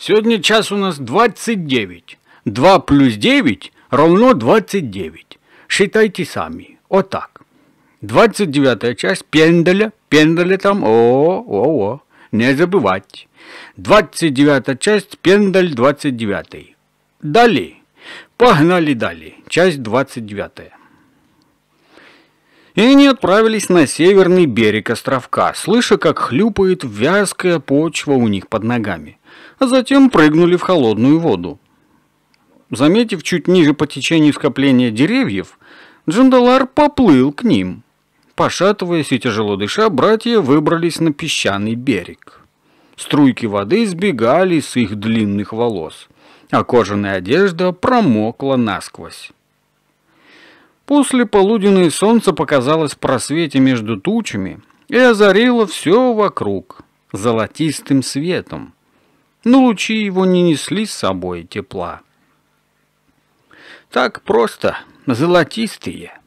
Сегодня час у нас 29. 2 плюс 9 равно 29. Считайте сами. Вот Отак. 29 часть пенделя, пенделя там. О-о-о. Не забывать. 29 часть пендаль 29. Далее. Погнали далее. Часть 29. И они отправились на северный берег островка, слыша, как хлюпает вязкая почва у них под ногами а затем прыгнули в холодную воду. Заметив чуть ниже по течению скопления деревьев, Джандалар поплыл к ним. Пошатываясь и тяжело дыша, братья выбрались на песчаный берег. Струйки воды сбегали с их длинных волос, а кожаная одежда промокла насквозь. После полуденное солнце показалось в просвете между тучами и озарило все вокруг золотистым светом но лучи его не несли с собой тепла. Так просто, золотистые.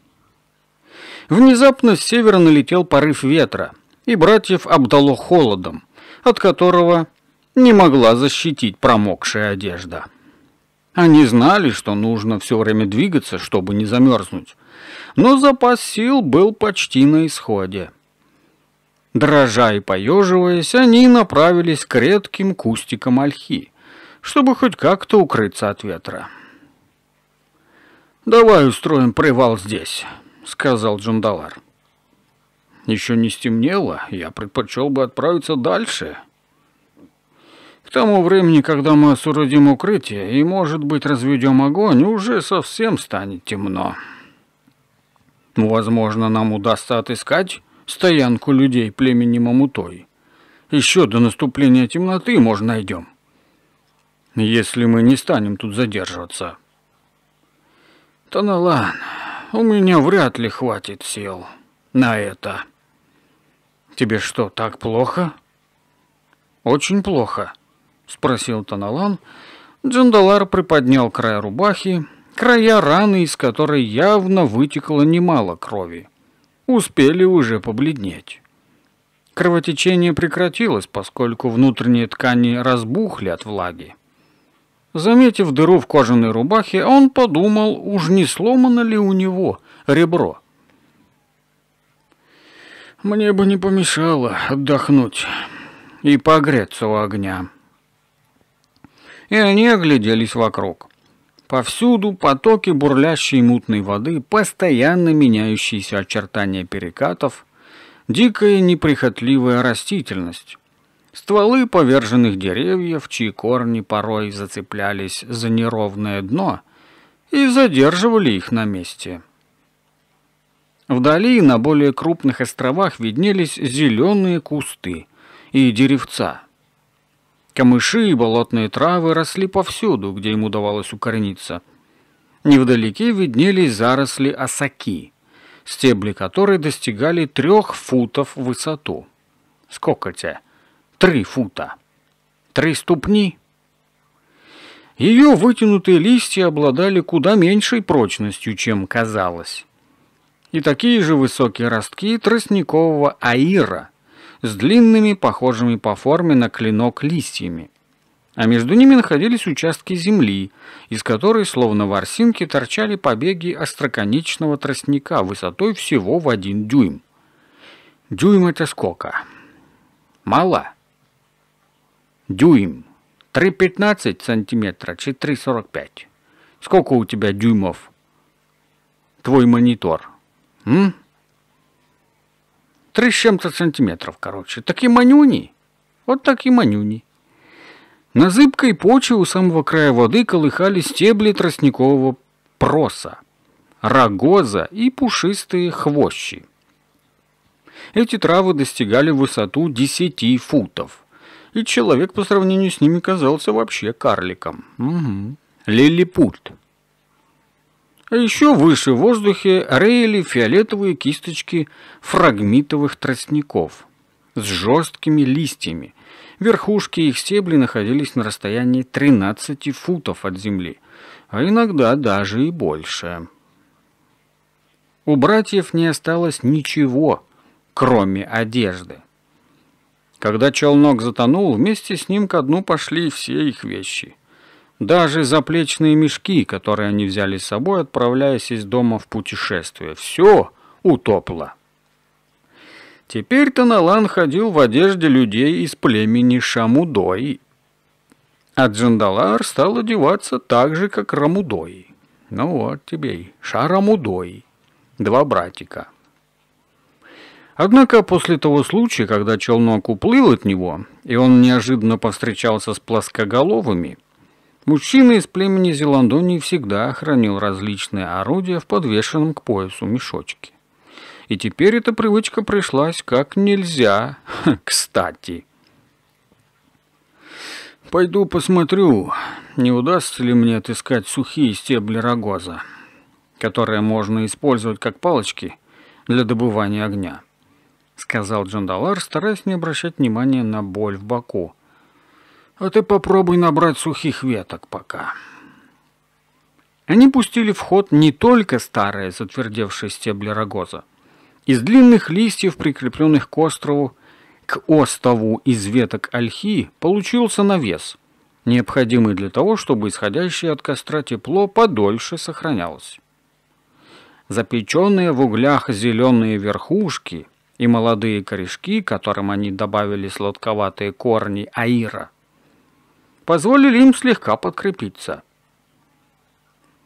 Внезапно с севера налетел порыв ветра, и братьев обдало холодом, от которого не могла защитить промокшая одежда. Они знали, что нужно все время двигаться, чтобы не замерзнуть, но запас сил был почти на исходе. Дрожа и поеживаясь, они направились к редким кустикам ольхи, чтобы хоть как-то укрыться от ветра. «Давай устроим привал здесь», — сказал Джандалар. «Еще не стемнело, я предпочел бы отправиться дальше. К тому времени, когда мы соорудим укрытие и, может быть, разведем огонь, уже совсем станет темно. Возможно, нам удастся отыскать стоянку людей племени Мамутой. Еще до наступления темноты, может, найдем. Если мы не станем тут задерживаться. Таналан, ну у меня вряд ли хватит сил на это. Тебе что, так плохо? Очень плохо, спросил Таналан. Джандалар приподнял край рубахи, края раны, из которой явно вытекло немало крови успели уже побледнеть. Кровотечение прекратилось, поскольку внутренние ткани разбухли от влаги. Заметив дыру в кожаной рубахе, он подумал, уж не сломано ли у него ребро. «Мне бы не помешало отдохнуть и погреться у огня». И они огляделись вокруг. Повсюду потоки бурлящей мутной воды, постоянно меняющиеся очертания перекатов, дикая неприхотливая растительность. Стволы поверженных деревьев, чьи корни порой зацеплялись за неровное дно и задерживали их на месте. Вдали на более крупных островах виднелись зеленые кусты и деревца – Камыши и болотные травы росли повсюду, где им удавалось укорениться. Невдалеке виднелись заросли осаки, стебли которой достигали трех футов в высоту. Сколько тебе? Три фута. Три ступни? Ее вытянутые листья обладали куда меньшей прочностью, чем казалось. И такие же высокие ростки тростникового аира с длинными, похожими по форме на клинок листьями. А между ними находились участки земли, из которой, словно ворсинки, торчали побеги остроконечного тростника высотой всего в один дюйм. Дюйм — это сколько? Мало. Дюйм. 3,15 сантиметра, чи 3,45. Сколько у тебя дюймов? Твой монитор. М? Три с чем-то сантиметров, короче. Так манюни. Вот так манюни. На зыбкой почве у самого края воды колыхали стебли тростникового проса, рогоза и пушистые хвощи. Эти травы достигали высоту 10 футов, и человек по сравнению с ними казался вообще карликом. Угу. Лилипут. А еще выше в воздухе реяли фиолетовые кисточки фрагмитовых тростников с жесткими листьями. Верхушки их стебли находились на расстоянии 13 футов от земли, а иногда даже и больше. У братьев не осталось ничего, кроме одежды. Когда челнок затонул, вместе с ним ко дну пошли все их вещи – даже заплечные мешки, которые они взяли с собой, отправляясь из дома в путешествие, все утопло. Теперь Таналан ходил в одежде людей из племени Шамудои. А Джандалар стал одеваться так же, как Рамудои. Ну вот тебе и Шарамудои. Два братика. Однако после того случая, когда челнок уплыл от него, и он неожиданно повстречался с плоскоголовыми – Мужчина из племени Зеландонии всегда хранил различные орудия в подвешенном к поясу мешочке. И теперь эта привычка пришлась как нельзя кстати. «Пойду посмотрю, не удастся ли мне отыскать сухие стебли рогоза, которые можно использовать как палочки для добывания огня», — сказал Джандалар, стараясь не обращать внимания на боль в боку, а ты попробуй набрать сухих веток пока. Они пустили в ход не только старые затвердевшие стебли рогоза. Из длинных листьев, прикрепленных к острову, к остову из веток ольхи получился навес, необходимый для того, чтобы исходящее от костра тепло подольше сохранялось. Запеченные в углях зеленые верхушки и молодые корешки, которым они добавили сладковатые корни аира – позволили им слегка подкрепиться.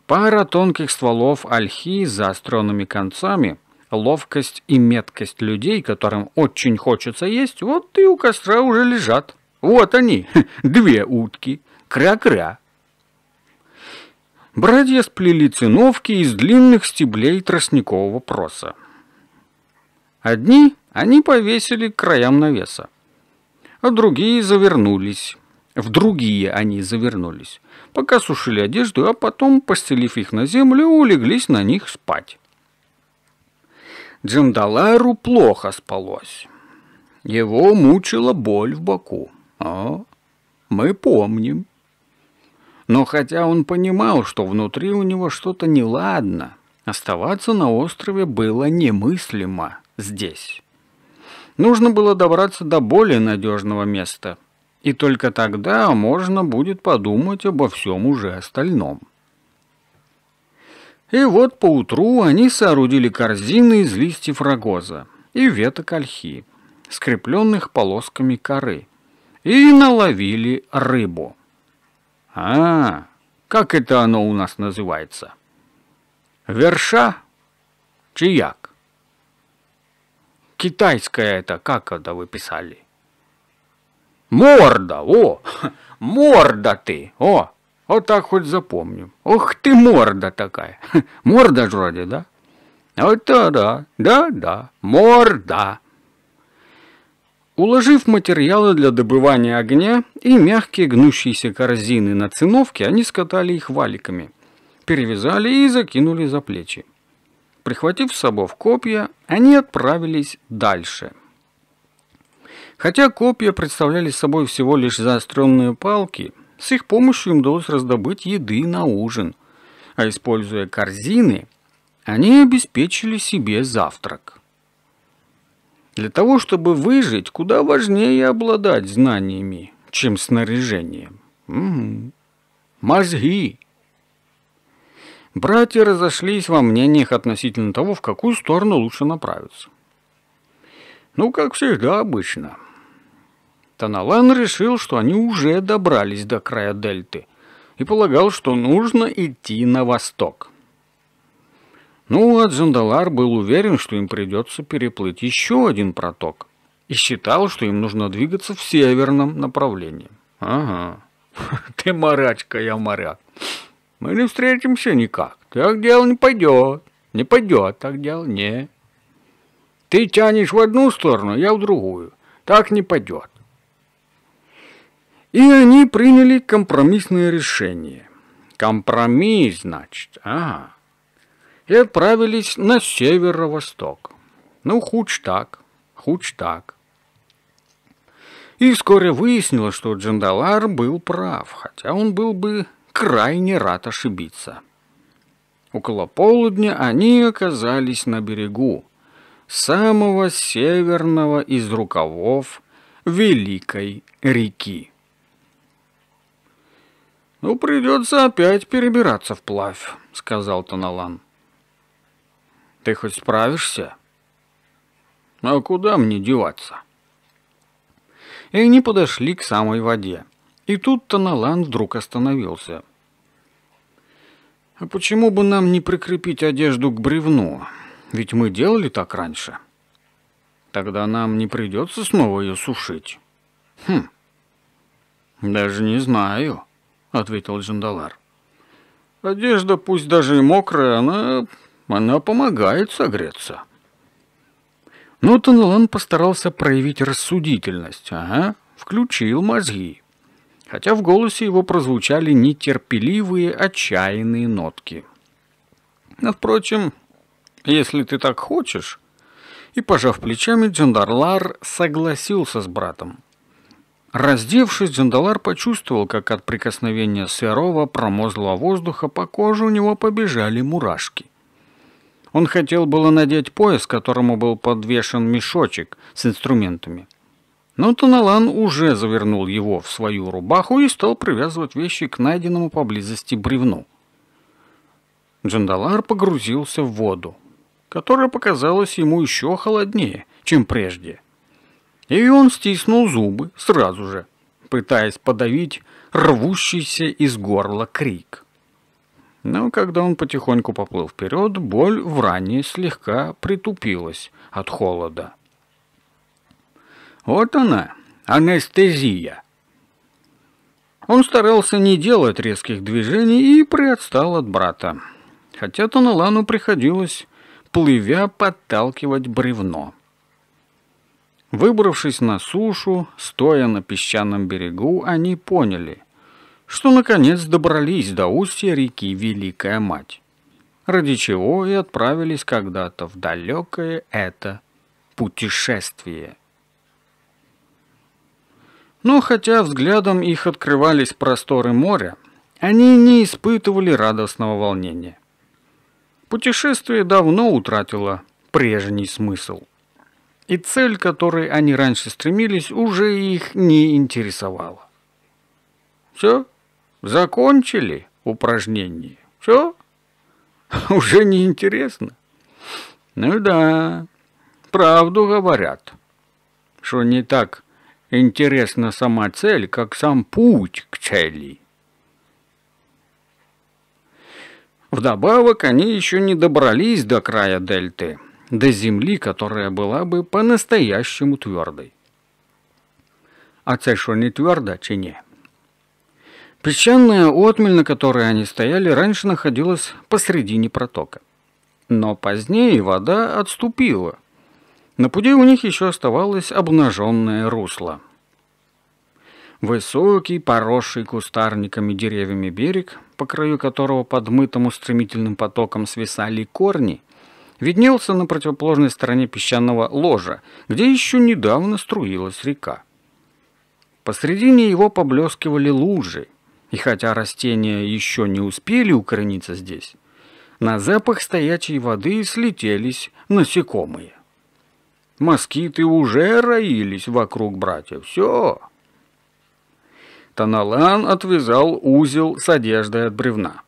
Пара тонких стволов ольхи с заостренными концами, ловкость и меткость людей, которым очень хочется есть, вот и у костра уже лежат. Вот они, две утки, кря-кря. Братья сплели циновки из длинных стеблей тростникового проса. Одни они повесили к краям навеса, а другие завернулись, в другие они завернулись, пока сушили одежду, а потом, постелив их на землю, улеглись на них спать. Джандалару плохо спалось. Его мучила боль в боку. А, мы помним. Но хотя он понимал, что внутри у него что-то неладно, оставаться на острове было немыслимо здесь. Нужно было добраться до более надежного места – и только тогда можно будет подумать обо всем уже остальном. И вот поутру они соорудили корзины из листьев рогоза и веток ольхи, скрепленных полосками коры, и наловили рыбу. А, как это оно у нас называется? Верша? Чияк? Китайская это, как это вы писали? Морда, о, морда ты, о, вот так хоть запомню. Ох ты, морда такая, морда же вроде, да? Вот это да, да-да, морда. Уложив материалы для добывания огня и мягкие гнущиеся корзины на циновке, они скатали их валиками, перевязали и закинули за плечи. Прихватив с собой копья, они отправились дальше – Хотя копья представляли собой всего лишь заостренные палки, с их помощью им удалось раздобыть еды на ужин, а используя корзины, они обеспечили себе завтрак. Для того, чтобы выжить, куда важнее обладать знаниями, чем снаряжением. Угу. Мозги! Братья разошлись во мнениях относительно того, в какую сторону лучше направиться. Ну, как всегда обычно – Таналан решил, что они уже добрались до края дельты и полагал, что нужно идти на восток. Ну, а Джандалар был уверен, что им придется переплыть еще один проток и считал, что им нужно двигаться в северном направлении. Ага, ты морячка, я моряк. Мы не встретимся никак. Так дело не пойдет. Не пойдет, так дело не. Ты тянешь в одну сторону, я в другую. Так не пойдет. И они приняли компромиссное решение. Компромисс, значит, ага. И отправились на северо-восток. Ну, хуч так, хуч так. И вскоре выяснилось, что Джандалар был прав, хотя он был бы крайне рад ошибиться. Около полудня они оказались на берегу, самого северного из рукавов Великой реки. «Ну, придется опять перебираться вплавь», — сказал Тоналан. «Ты хоть справишься?» «А куда мне деваться?» И они подошли к самой воде. И тут Тоналан вдруг остановился. «А почему бы нам не прикрепить одежду к бревну? Ведь мы делали так раньше. Тогда нам не придется снова ее сушить». «Хм, даже не знаю» ответил Джандалар. Одежда, пусть даже и мокрая, она, она помогает согреться. Но Танлан постарался проявить рассудительность, ага, включил мозги. Хотя в голосе его прозвучали нетерпеливые, отчаянные нотки. Но, впрочем, если ты так хочешь... И, пожав плечами, Джандарлар согласился с братом. Раздевшись, Джандалар почувствовал, как от прикосновения сырого, промозлого воздуха по коже у него побежали мурашки. Он хотел было надеть пояс, которому был подвешен мешочек с инструментами. Но Таналан уже завернул его в свою рубаху и стал привязывать вещи к найденному поблизости бревну. Джандалар погрузился в воду, которая показалась ему еще холоднее, чем прежде. И он стиснул зубы сразу же, пытаясь подавить рвущийся из горла крик. Но когда он потихоньку поплыл вперед, боль в ране слегка притупилась от холода. Вот она, анестезия. Он старался не делать резких движений и приотстал от брата. Хотя Таналану приходилось, плывя, подталкивать бревно. Выбравшись на сушу, стоя на песчаном берегу, они поняли, что наконец добрались до устья реки Великая Мать, ради чего и отправились когда-то в далекое это путешествие. Но хотя взглядом их открывались просторы моря, они не испытывали радостного волнения. Путешествие давно утратило прежний смысл – и цель, к которой они раньше стремились, уже их не интересовала. Все? Закончили упражнение? Все? Уже не интересно? Ну да, правду говорят, что не так интересна сама цель, как сам путь к цели. Вдобавок они еще не добрались до края дельты – до земли, которая была бы по-настоящему твердой. А цель що не твердо, чи не? Песчаная отмель, на которой они стояли, раньше находилась посредине протока. Но позднее вода отступила. На пути у них еще оставалось обнаженное русло. Высокий, поросший кустарниками деревьями берег, по краю которого под мытым стремительным потоком свисали корни, виднелся на противоположной стороне песчаного ложа, где еще недавно струилась река. Посредине его поблескивали лужи, и хотя растения еще не успели укорениться здесь, на запах стоячей воды слетелись насекомые. Москиты уже роились вокруг братьев. Все. Таналан отвязал узел с одеждой от бревна.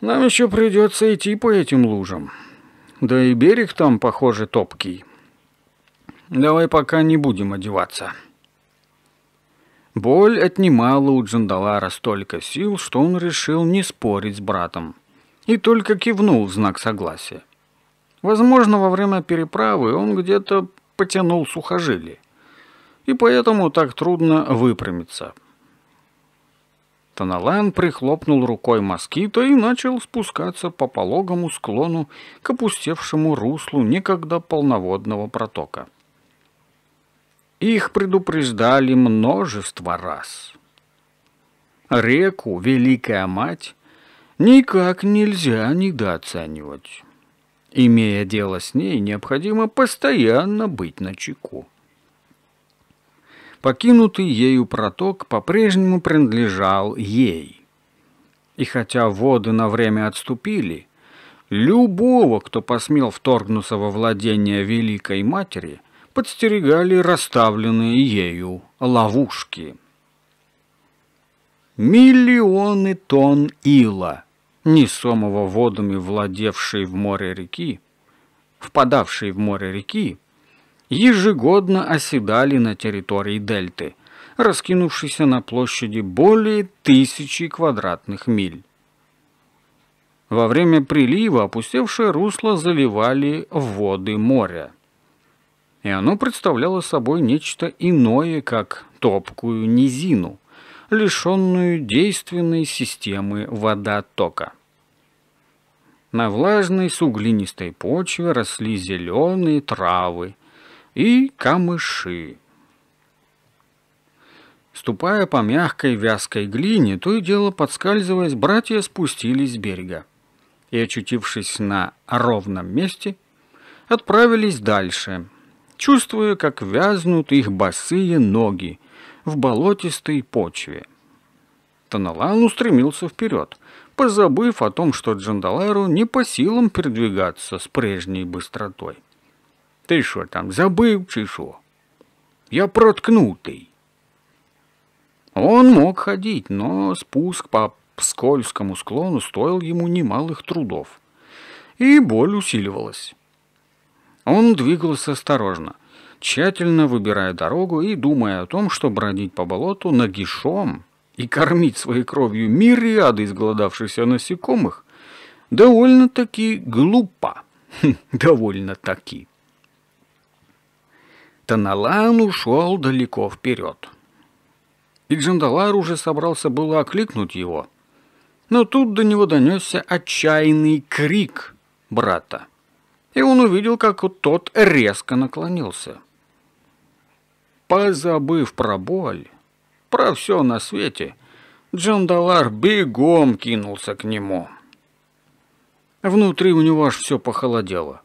Нам еще придется идти по этим лужам. Да и берег там, похоже, топкий. Давай пока не будем одеваться. Боль отнимала у Джандалара столько сил, что он решил не спорить с братом. И только кивнул в знак согласия. Возможно, во время переправы он где-то потянул сухожилие. И поэтому так трудно выпрямиться. Тонолан прихлопнул рукой москита и начал спускаться по пологому склону к опустевшему руслу некогда полноводного протока. Их предупреждали множество раз. Реку Великая Мать никак нельзя недооценивать. Имея дело с ней, необходимо постоянно быть на чеку. Покинутый ею проток по-прежнему принадлежал ей. И хотя воды на время отступили, любого, кто посмел вторгнуться во владение Великой Матери, подстерегали расставленные ею ловушки. Миллионы тонн ила, несомого водами владевшей в море реки, впадавшей в море реки, ежегодно оседали на территории дельты, раскинувшейся на площади более тысячи квадратных миль. Во время прилива опустевшее русло заливали воды моря. И оно представляло собой нечто иное, как топкую низину, лишенную действенной системы водотока. На влажной суглинистой почве росли зеленые травы, и камыши. Ступая по мягкой вязкой глине, то и дело подскальзываясь, братья спустились с берега и, очутившись на ровном месте, отправились дальше, чувствуя, как вязнут их босые ноги в болотистой почве. Таналан устремился вперед, позабыв о том, что Джандалару не по силам передвигаться с прежней быстротой. Ти що там, забив чи що? Я проткнутий. Он мог ходить, но спуск по скользкому склону стоил ему немалых трудов. И боль усиливалась. Он двигался осторожно, тщательно выбирая дорогу и думая о том, что бродить по болоту нагишом и кормить своей кровью мириады изголодавшихся насекомых довольно-таки глупо. Довольно-таки. Таналан ушел далеко вперед. И Джандалар уже собрался было окликнуть его, но тут до него донесся отчаянный крик брата, и он увидел, как тот резко наклонился. Позабыв про боль, про все на свете, Джандалар бегом кинулся к нему. Внутри у него аж все похолодело,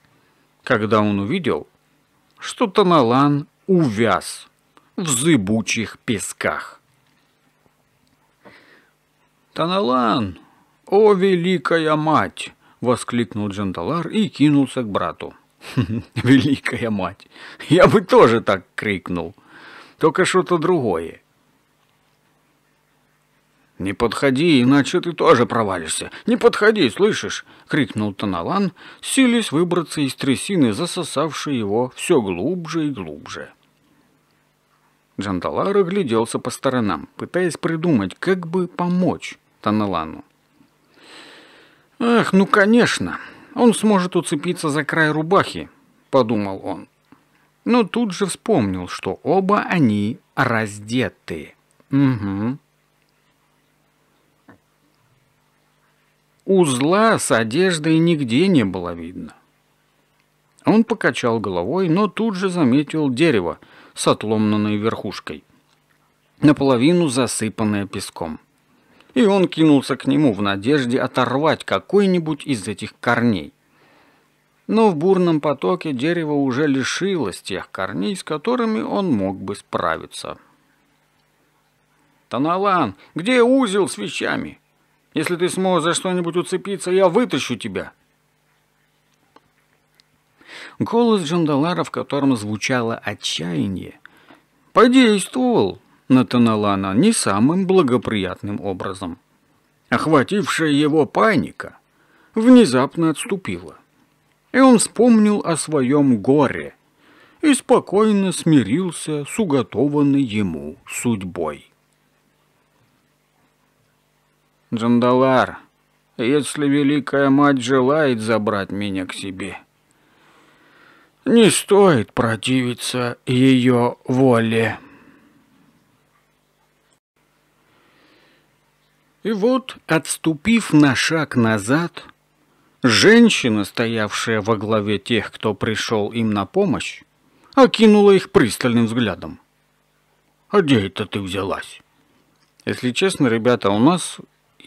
когда он увидел, что Таналан увяз в зыбучих песках. «Таналан! О, великая мать!» — воскликнул Джандалар и кинулся к брату. «Хм, «Великая мать! Я бы тоже так крикнул, только что-то другое. «Не подходи, иначе ты тоже провалишься! Не подходи, слышишь!» — крикнул Таналан, сились выбраться из трясины, засосавшей его все глубже и глубже. Джандалар огляделся по сторонам, пытаясь придумать, как бы помочь Таналану. «Ах, ну конечно! Он сможет уцепиться за край рубахи!» — подумал он. Но тут же вспомнил, что оба они раздеты. «Угу». Узла с одеждой нигде не было видно. Он покачал головой, но тут же заметил дерево с отломанной верхушкой, наполовину засыпанное песком. И он кинулся к нему в надежде оторвать какой-нибудь из этих корней. Но в бурном потоке дерево уже лишилось тех корней, с которыми он мог бы справиться. «Таналан, где узел с вещами?» Если ты сможешь за что-нибудь уцепиться, я вытащу тебя!» Голос Джандалара, в котором звучало отчаяние, подействовал на Таналана не самым благоприятным образом. Охватившая его паника внезапно отступила, и он вспомнил о своем горе и спокойно смирился с уготованной ему судьбой. Джандалар, если Великая Мать желает забрать меня к себе, не стоит противиться ее воле. И вот, отступив на шаг назад, женщина, стоявшая во главе тех, кто пришел им на помощь, окинула их пристальным взглядом. «А где это ты взялась?» Если честно, ребята, у нас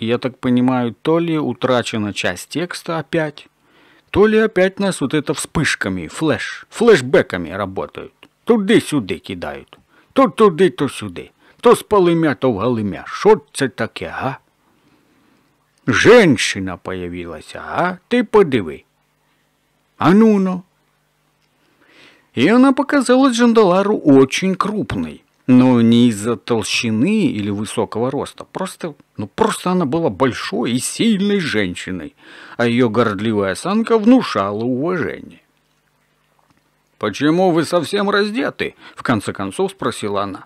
я так понимаю, то ли утрачена часть текста опять, то ли опять нас вот это вспышками, флэш, флэшбэками работают. Туды-сюды кидают, То туды, то сюды, То с полымя, то в галимя. Что это таке, га? Женщина появилась, а? ты Ти подиви. Ануно. И она показалась Джандалару очень крупной. Но не из-за толщины или высокого роста. Просто, ну просто она была большой и сильной женщиной, а ее гордливая осанка внушала уважение. «Почему вы совсем раздеты?» – в конце концов спросила она.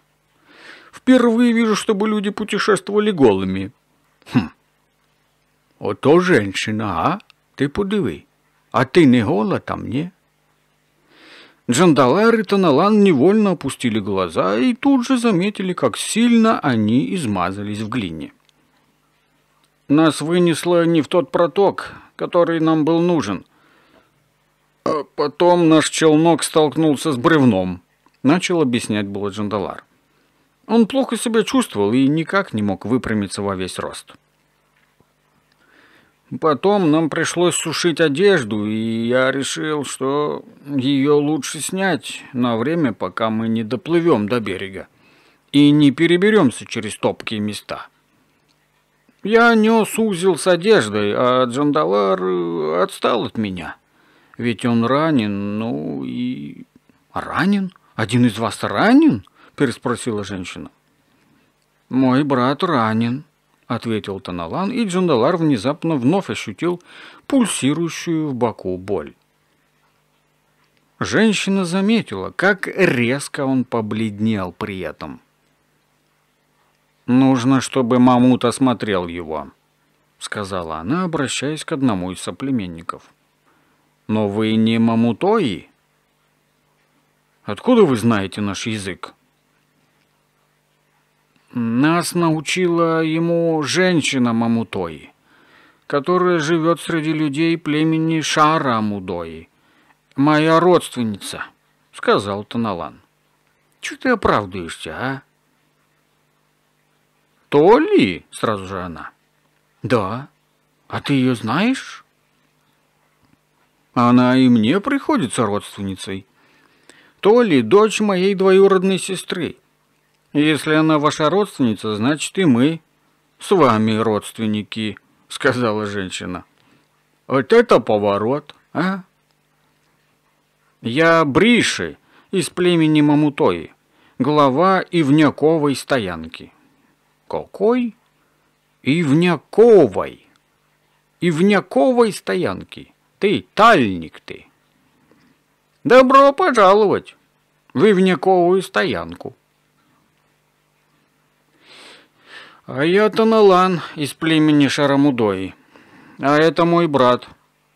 «Впервые вижу, чтобы люди путешествовали голыми». «Хм, то женщина, а? ты подиви. А ты не гола там, ні? Джандалар и Таналан невольно опустили глаза и тут же заметили, как сильно они измазались в глине. «Нас вынесло не в тот проток, который нам был нужен. А потом наш челнок столкнулся с бревном», — начал объяснять было Джандалар. Он плохо себя чувствовал и никак не мог выпрямиться во весь рост. Потом нам пришлось сушить одежду, и я решил, что ее лучше снять на время, пока мы не доплывем до берега и не переберемся через топкие места. Я нес узел с одеждой, а Джандалар э, отстал от меня. Ведь он ранен, ну и... Ранен? Один из вас ранен? Переспросила женщина. Мой брат ранен, – ответил Таналан, и Джандалар внезапно вновь ощутил пульсирующую в боку боль. Женщина заметила, как резко он побледнел при этом. «Нужно, чтобы Мамут осмотрел его», — сказала она, обращаясь к одному из соплеменников. «Но вы не Мамутои?» «Откуда вы знаете наш язык?» Нас научила ему женщина Мамутой, которая живет среди людей племени Шара Мудой. Моя родственница, сказал Таналан. Чего ты оправдываешься, а? То ли? Сразу же она. Да. А ты ее знаешь? Она и мне приходится родственницей. То ли дочь моей двоюродной сестры. «Если она ваша родственница, значит и мы с вами родственники», — сказала женщина. «Вот это поворот, а?» «Я Бриши из племени Мамутои, глава Ивняковой стоянки». «Какой?» «Ивняковой! Ивняковой стоянки! Ты тальник ты!» «Добро пожаловать в Ивняковую стоянку!» А я Таналан из племени Шарамудои. А это мой брат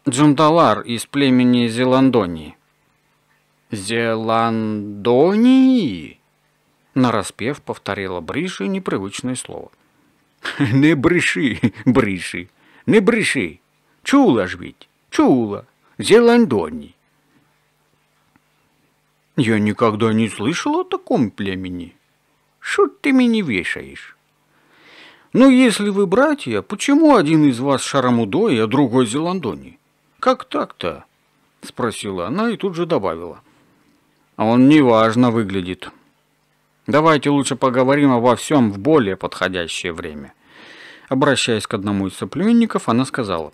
Джундалар из племени Зеландонии. Зеландонии? Нараспев повторила Бриши непривычное слово. Не Бриши, Бриши, не Бриши. Чула ж ведь, чула. Зеландонии. Я никогда не слышал о таком племени. Что ты меня вешаешь? «Ну, если вы братья, почему один из вас Шарамудой, а другой Зеландони? Как так-то?» – спросила она и тут же добавила. А «Он неважно выглядит. Давайте лучше поговорим обо всем в более подходящее время». Обращаясь к одному из соплеменников, она сказала.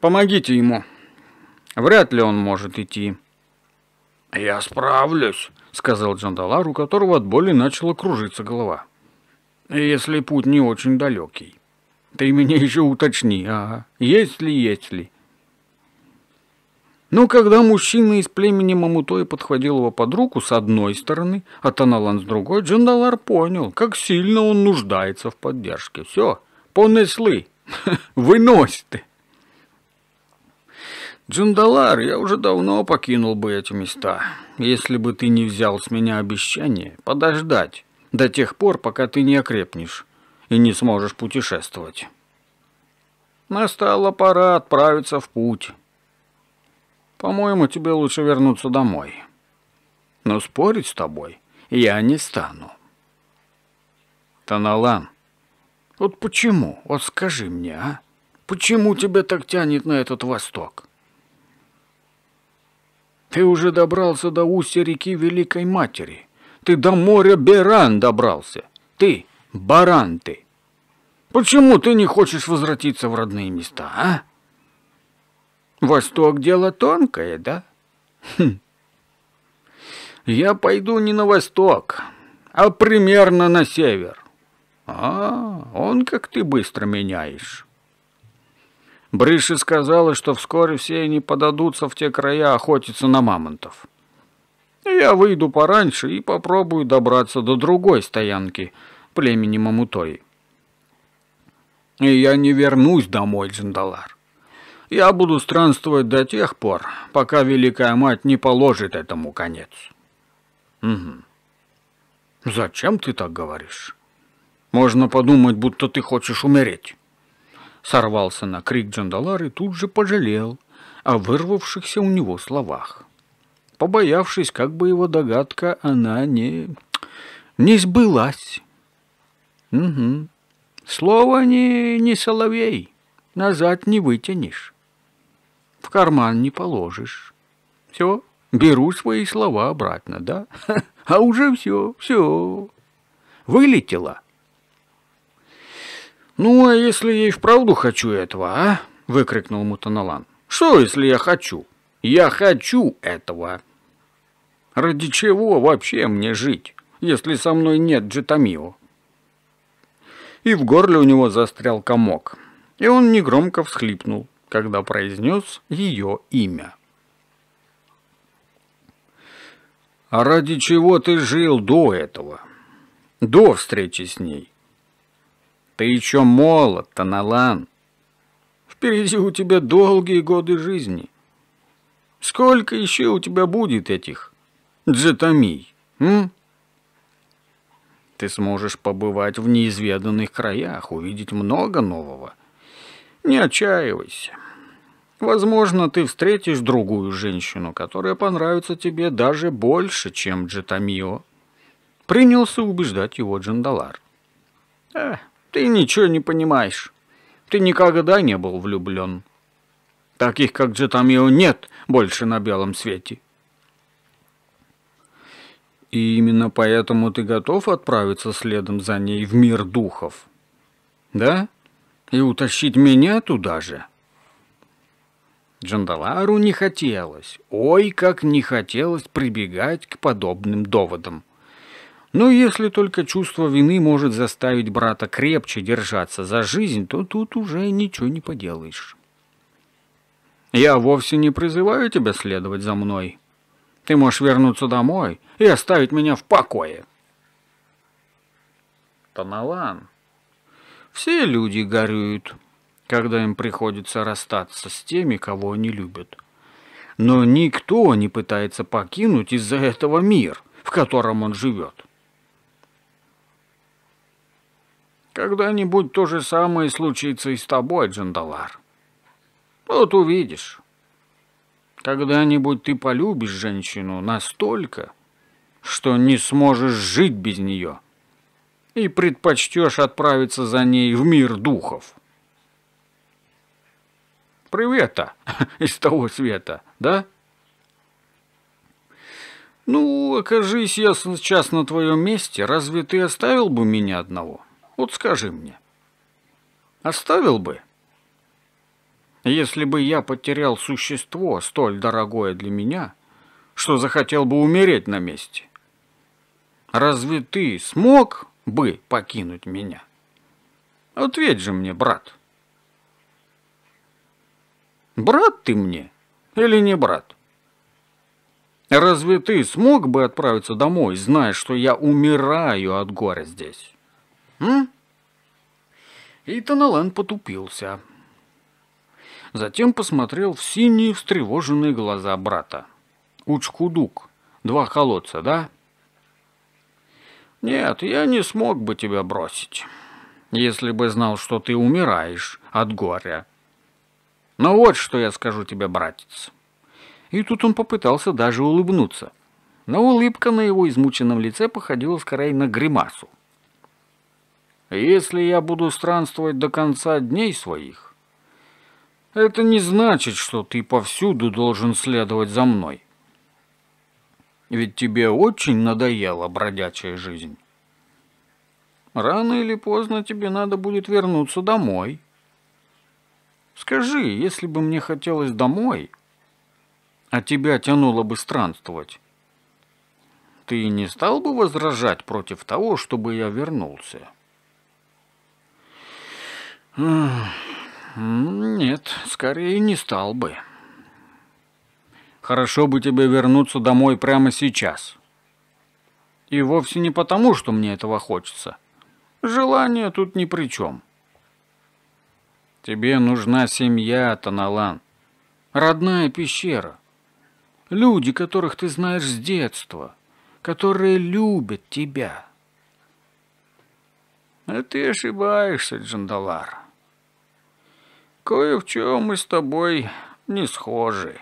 «Помогите ему. Вряд ли он может идти». «Я справлюсь», — сказал Джандалар, у которого от боли начала кружиться голова если путь не очень далекий. Ты меня еще уточни, А есть ли, есть ли. Но ну, когда мужчина из племени Мамутоя подхватил его под руку с одной стороны, а Таналан с другой, Джандалар понял, как сильно он нуждается в поддержке. Все, понесли, выносит ты. Джандалар, я уже давно покинул бы эти места, если бы ты не взял с меня обещание подождать, до тех пор, пока ты не окрепнешь и не сможешь путешествовать. Настала пора отправиться в путь. По-моему, тебе лучше вернуться домой. Но спорить с тобой я не стану. Таналан, вот почему, вот скажи мне, а? Почему тебя так тянет на этот восток? Ты уже добрался до устья реки Великой Матери ты до моря Беран добрался? Ты, баран ты! Почему ты не хочешь возвратиться в родные места, а? Восток — дело тонкое, да? Хм. Я пойду не на восток, а примерно на север. А, он как ты быстро меняешь. Брыши сказала, что вскоре все они подадутся в те края охотиться на мамонтов. Я выйду пораньше и попробую добраться до другой стоянки племени Мамутои. И я не вернусь домой, Джандалар. Я буду странствовать до тех пор, пока Великая Мать не положит этому конец. Угу. Зачем ты так говоришь? Можно подумать, будто ты хочешь умереть. Сорвался на крик Джандалар и тут же пожалел о вырвавшихся у него словах побоявшись, как бы его догадка она не... не сбылась. Угу. Слово не, не соловей, назад не вытянешь, в карман не положишь. Все, беру свои слова обратно, да? А уже все, все, вылетело. «Ну, а если я и вправду хочу этого, а?» — выкрикнул Мутаналан. «Что, если я хочу? Я хочу этого!» Ради чего вообще мне жить, если со мной нет Джитамио? И в горле у него застрял комок, и он негромко всхлипнул, когда произнес ее имя. «А ради чего ты жил до этого? До встречи с ней? Ты еще молод, Таналан. Впереди у тебя долгие годы жизни. Сколько еще у тебя будет этих Джетамий, м? Ты сможешь побывать в неизведанных краях, увидеть много нового. Не отчаивайся. Возможно, ты встретишь другую женщину, которая понравится тебе даже больше, чем Джетамио. Принялся убеждать его Джандалар. Э, ты ничего не понимаешь. Ты никогда не был влюблен. Таких, как Джетамио, нет больше на белом свете. И именно поэтому ты готов отправиться следом за ней в мир духов? Да? И утащить меня туда же? Джандалару не хотелось, ой, как не хотелось прибегать к подобным доводам. Но если только чувство вины может заставить брата крепче держаться за жизнь, то тут уже ничего не поделаешь. «Я вовсе не призываю тебя следовать за мной», ты можешь вернуться домой и оставить меня в покое. Таналан, Все люди горюют, когда им приходится расстаться с теми, кого они любят. Но никто не пытается покинуть из-за этого мир, в котором он живет. Когда-нибудь то же самое случится и с тобой, Джандалар. Вот увидишь. Когда-нибудь ты полюбишь женщину настолько, что не сможешь жить без нее и предпочтешь отправиться за ней в мир духов. Привета из того света, да? Ну, окажись я сейчас на твоем месте, разве ты оставил бы меня одного? Вот скажи мне. Оставил бы? — если бы я потерял существо, столь дорогое для меня, что захотел бы умереть на месте, разве ты смог бы покинуть меня? Ответь же мне, брат. Брат ты мне или не брат? Разве ты смог бы отправиться домой, зная, что я умираю от горя здесь? М? Итан Аллен потупился. Затем посмотрел в синие встревоженные глаза брата. «Учкудук, два колодца, да?» «Нет, я не смог бы тебя бросить, если бы знал, что ты умираешь от горя. Но вот что я скажу тебе, братец». И тут он попытался даже улыбнуться. Но улыбка на его измученном лице походила скорее на гримасу. «Если я буду странствовать до конца дней своих, это не значит, что ты повсюду должен следовать за мной. Ведь тебе очень надоела бродячая жизнь. Рано или поздно тебе надо будет вернуться домой. Скажи, если бы мне хотелось домой, а тебя тянуло бы странствовать, ты не стал бы возражать против того, чтобы я вернулся? Ах... «Нет, скорее не стал бы». «Хорошо бы тебе вернуться домой прямо сейчас». «И вовсе не потому, что мне этого хочется. Желание тут ни при чем». «Тебе нужна семья, Таналан. Родная пещера. Люди, которых ты знаешь с детства, которые любят тебя». «А ты ошибаешься, Джандалар». Кое в чем мы с тобой не схожи.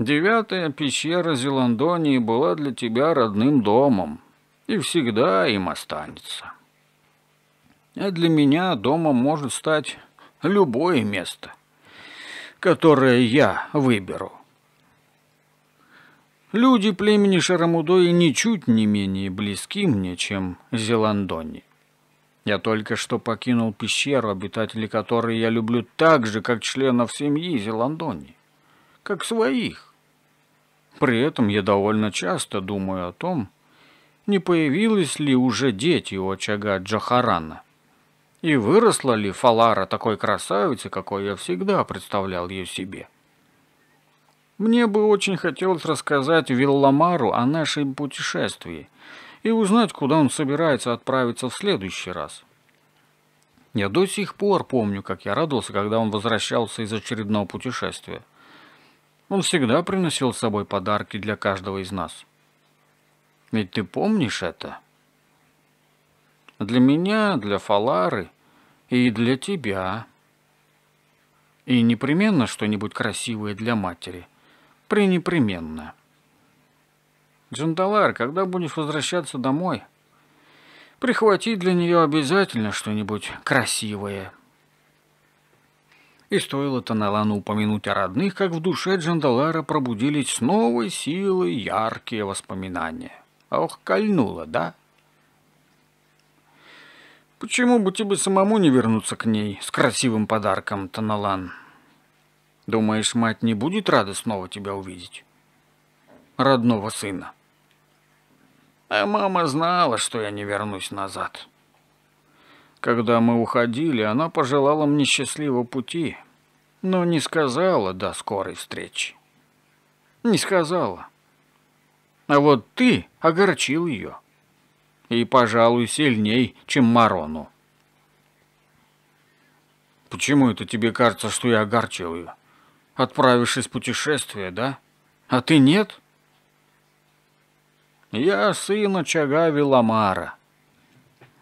Девятая пещера Зеландонии была для тебя родным домом и всегда им останется. А для меня домом может стать любое место, которое я выберу. Люди племени Шарамудои ничуть не менее близки мне, чем Зеландони. Я только что покинул пещеру, обитатели которой я люблю так же, как членов семьи Зеландони, как своих. При этом я довольно часто думаю о том, не появились ли уже дети у очага Джахарана. И выросла ли Фалара такой красавицей, какой я всегда представлял ее себе? Мне бы очень хотелось рассказать Вилламару о нашем путешествии – и узнать, куда он собирается отправиться в следующий раз. Я до сих пор помню, как я радовался, когда он возвращался из очередного путешествия. Он всегда приносил с собой подарки для каждого из нас. Ведь ты помнишь это? Для меня, для Фалары и для тебя. И непременно что-нибудь красивое для матери. Пренепременно. «Джандалар, когда будешь возвращаться домой?» «Прихвати для нее обязательно что-нибудь красивое». И стоило Таналану упомянуть о родных, как в душе Джандалара пробудились с новой силой яркие воспоминания. А ох, кольнуло, да? Почему бы тебе самому не вернуться к ней с красивым подарком, Таналан? Думаешь, мать не будет рада снова тебя увидеть? Родного сына. А мама знала, что я не вернусь назад. Когда мы уходили, она пожелала мне счастливого пути, но не сказала до скорой встречи. Не сказала. А вот ты огорчил ее. И, пожалуй, сильней, чем Марону. Почему это тебе кажется, что я огорчил ее? Отправившись в путешествие, да? А ты нет? — я сын очага Веломара.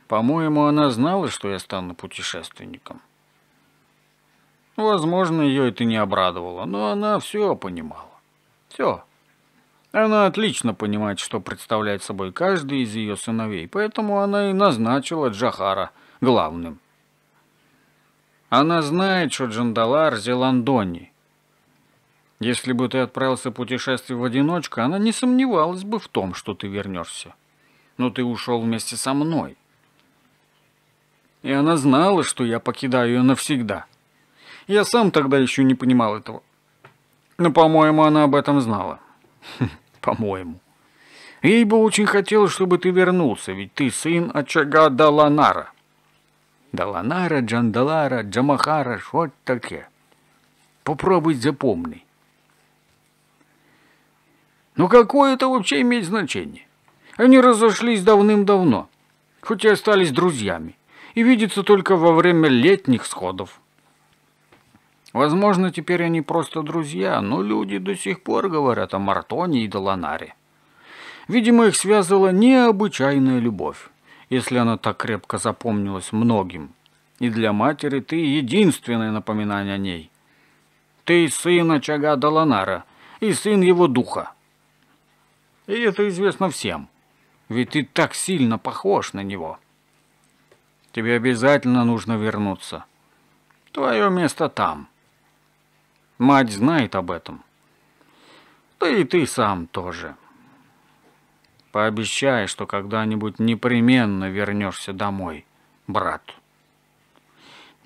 По-моему, она знала, что я стану путешественником. Возможно, ее это не обрадовало, но она все понимала. Все. Она отлично понимает, что представляет собой каждый из ее сыновей, поэтому она и назначила Джахара главным. Она знает, что Джандалар Зеландони, если бы ты отправился в путешествие в одиночку, она не сомневалась бы в том, что ты вернешься. Но ты ушел вместе со мной. И она знала, что я покидаю ее навсегда. Я сам тогда еще не понимал этого. Но, по-моему, она об этом знала. По-моему. Ей бы очень хотелось, чтобы ты вернулся, ведь ты сын очага Даланара. Даланара, Джандалара, Джамахара, что такое. Попробуй запомни. Но ну, какое это вообще имеет значение? Они разошлись давным-давно, хоть и остались друзьями, и видятся только во время летних сходов. Возможно, теперь они просто друзья, но люди до сих пор говорят о Мартоне и Доланаре. Видимо, их связывала необычайная любовь, если она так крепко запомнилась многим. И для матери ты единственное напоминание о ней. Ты сын очага Доланара и сын его духа. И это известно всем. Ведь ты так сильно похож на него. Тебе обязательно нужно вернуться. Твое место там. Мать знает об этом. Да и ты сам тоже. Пообещай, что когда-нибудь непременно вернешься домой, брат.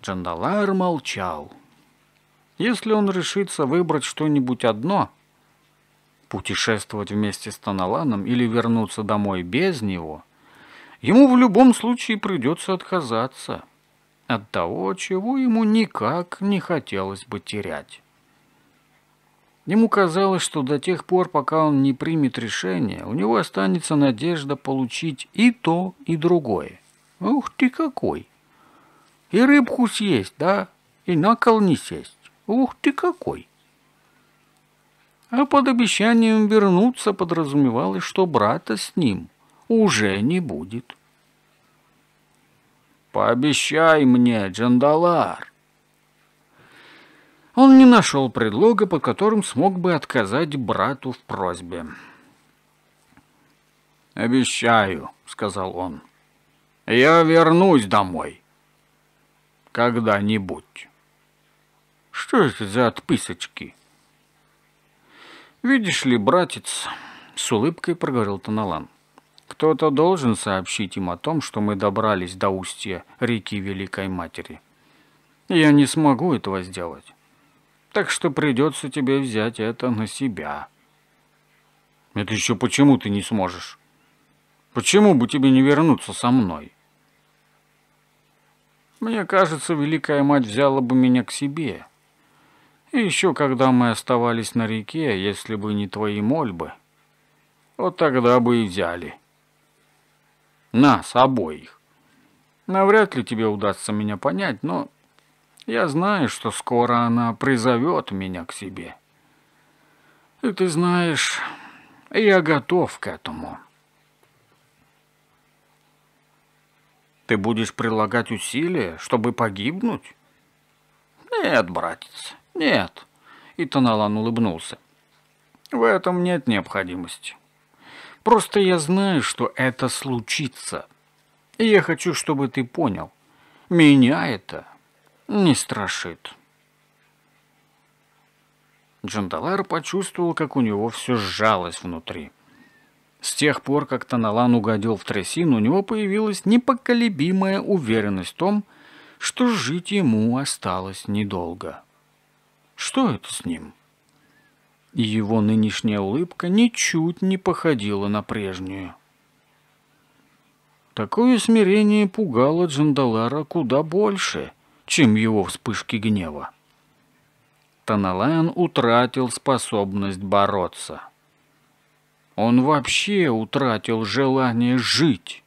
Джандалар молчал. Если он решится выбрать что-нибудь одно, Путешествовать вместе с Таналаном или вернуться домой без него, ему в любом случае придется отказаться от того, чего ему никак не хотелось бы терять. Ему казалось, что до тех пор, пока он не примет решение, у него останется надежда получить и то, и другое. Ух ты какой! И рыбку съесть, да, и на кол не сесть. Ух ты какой! А под обещанием вернуться подразумевалось, что брата с ним уже не будет. «Пообещай мне, Джандалар!» Он не нашел предлога, под которым смог бы отказать брату в просьбе. «Обещаю», — сказал он, — «я вернусь домой. Когда-нибудь». «Что это за отписочки?» «Видишь ли, братец», — с улыбкой проговорил Таналан, «кто-то должен сообщить им о том, что мы добрались до устья реки Великой Матери. Я не смогу этого сделать, так что придется тебе взять это на себя». «Это еще почему ты не сможешь? Почему бы тебе не вернуться со мной?» «Мне кажется, Великая Мать взяла бы меня к себе», и еще когда мы оставались на реке, если бы не твои мольбы, вот тогда бы и взяли. Нас обоих. Навряд ли тебе удастся меня понять, но я знаю, что скоро она призовет меня к себе. И ты знаешь, я готов к этому. Ты будешь прилагать усилия, чтобы погибнуть? Нет, братец. «Нет», — Итаналан улыбнулся. «В этом нет необходимости. Просто я знаю, что это случится. И я хочу, чтобы ты понял, меня это не страшит». Джандалар почувствовал, как у него все сжалось внутри. С тех пор, как Таналан угодил в трясину, у него появилась непоколебимая уверенность в том, что жить ему осталось недолго. Что это с ним? Его нынешняя улыбка ничуть не походила на прежнюю. Такое смирение пугало Джандалара куда больше, чем его вспышки гнева. Таналайн утратил способность бороться. Он вообще утратил желание жить.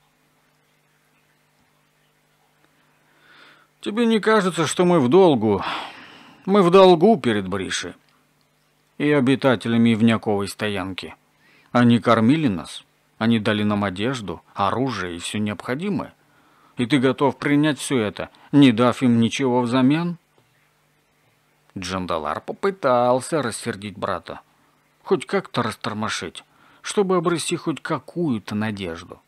«Тебе не кажется, что мы в долгу?» Мы в долгу перед Бриши и обитателями Ивняковой стоянки. Они кормили нас, они дали нам одежду, оружие и все необходимое. И ты готов принять все это, не дав им ничего взамен?» Джандалар попытался рассердить брата. Хоть как-то растормошить, чтобы обрести хоть какую-то надежду.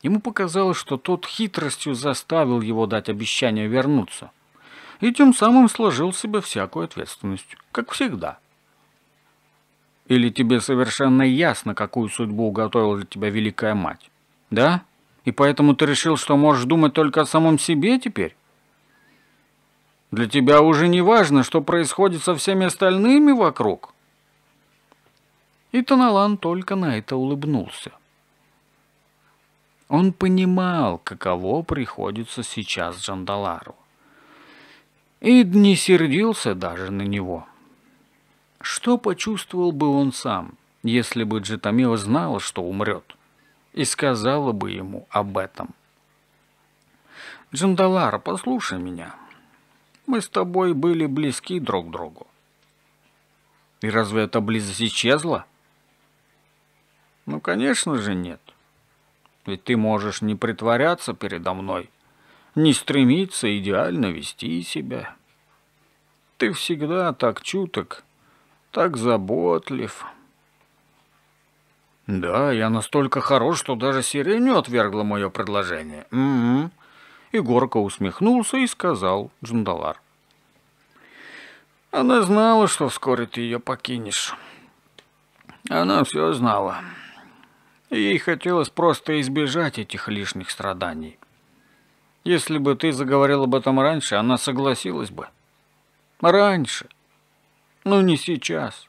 Ему показалось, что тот хитростью заставил его дать обещание вернуться и тем самым сложил в себе всякую ответственность, как всегда. Или тебе совершенно ясно, какую судьбу уготовила для тебя Великая Мать? Да? И поэтому ты решил, что можешь думать только о самом себе теперь? Для тебя уже не важно, что происходит со всеми остальными вокруг. И Таналан только на это улыбнулся. Он понимал, каково приходится сейчас Джандалару и не сердился даже на него. Что почувствовал бы он сам, если бы Джитамио знала, что умрет, и сказала бы ему об этом? «Джандалар, послушай меня. Мы с тобой были близки друг другу. И разве эта близость исчезла? Ну, конечно же, нет. Ведь ты можешь не притворяться передо мной, не стремится идеально вести себя. Ты всегда так чуток, так заботлив. Да, я настолько хорош, что даже Сиреню отвергла мое предложение. Угу. М-м. Егорка усмехнулся и сказал Джундалар. Она знала, что вскоре ты ее покинешь. Она все знала. Ей хотелось просто избежать этих лишних страданий. Если бы ты заговорил об этом раньше, она согласилась бы. Раньше. Ну, не сейчас.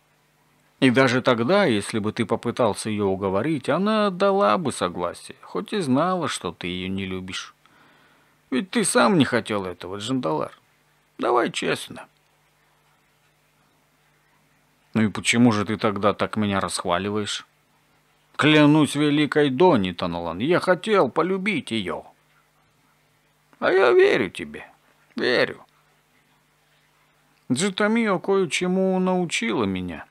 И даже тогда, если бы ты попытался ее уговорить, она дала бы согласие, хоть и знала, что ты ее не любишь. Ведь ты сам не хотел этого, Джандалар. Давай честно. Ну и почему же ты тогда так меня расхваливаешь? Клянусь великой Дони, Таналан, я хотел полюбить ее. А я верю тебе, верю. Джитамио кое-чему научила меня,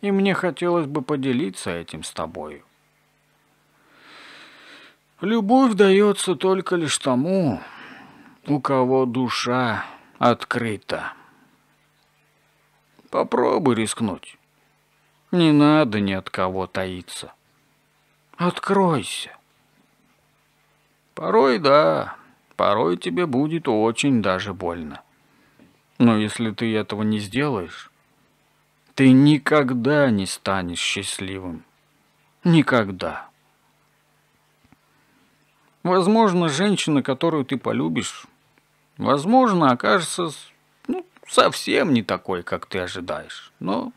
и мне хотелось бы поделиться этим с тобою. Любовь дается только лишь тому, у кого душа открыта. Попробуй рискнуть. Не надо ни от кого таиться. Откройся. Порой да, порой тебе будет очень даже больно. Но если ты этого не сделаешь, ты никогда не станешь счастливым. Никогда. Возможно, женщина, которую ты полюбишь, возможно, окажется ну, совсем не такой, как ты ожидаешь. Но,